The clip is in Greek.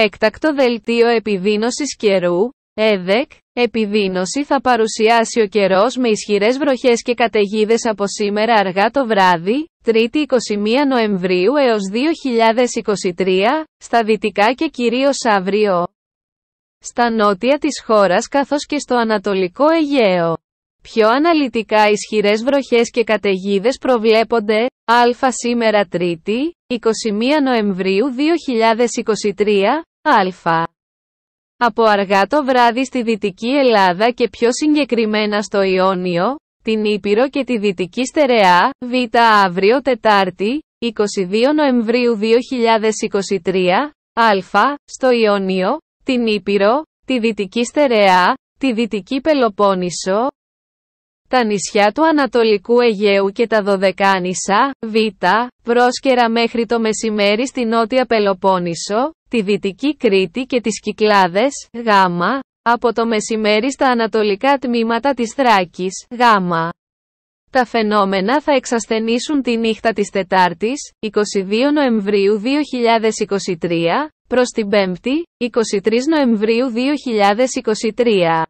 Έκτακτο δελτίο επιδείνωσης καιρού, ΕΔΕΚ, επιδείνωση θα παρουσιάσει ο καιρός με ισχυρές βροχές και καταιγίδες από σήμερα αργά το βράδυ, 3η 21 Νοεμβρίου έως 2023, στα δυτικά και κυρίως αύριο. Στα νότια της χώρας καθώς και στο Ανατολικό Αιγαίο. Πιο αναλυτικά ισχυρές βροχές και καταιγίδες προβλέπονται, α σήμερα 3η, 21 Νοεμβρίου 2023, Α. Από αργά το βράδυ στη Δυτική Ελλάδα και πιο συγκεκριμένα στο Ιόνιο, την Ήπειρο και τη Δυτική Στερεά, Β αύριο Τετάρτη, 22 Νοεμβρίου 2023, Α, στο Ιόνιο, την Ήπειρο, τη Δυτική Στερεά, τη Δυτική Πελοπόννησο, τα νησιά του Ανατολικού Αιγαίου και τα Δωδεκάνησα, Β, πρόσκαιρα μέχρι το μεσημέρι στη Νότια Πελοπόννησο, τη Δυτική Κρήτη και τις Κυκλάδες, Γ, από το μεσημέρι στα ανατολικά τμήματα της Θράκης, Γ. Τα φαινόμενα θα εξασθενήσουν τη νύχτα της Τετάρτης, 22 Νοεμβρίου 2023, προς την Πέμπτη, 23 Νοεμβρίου 2023.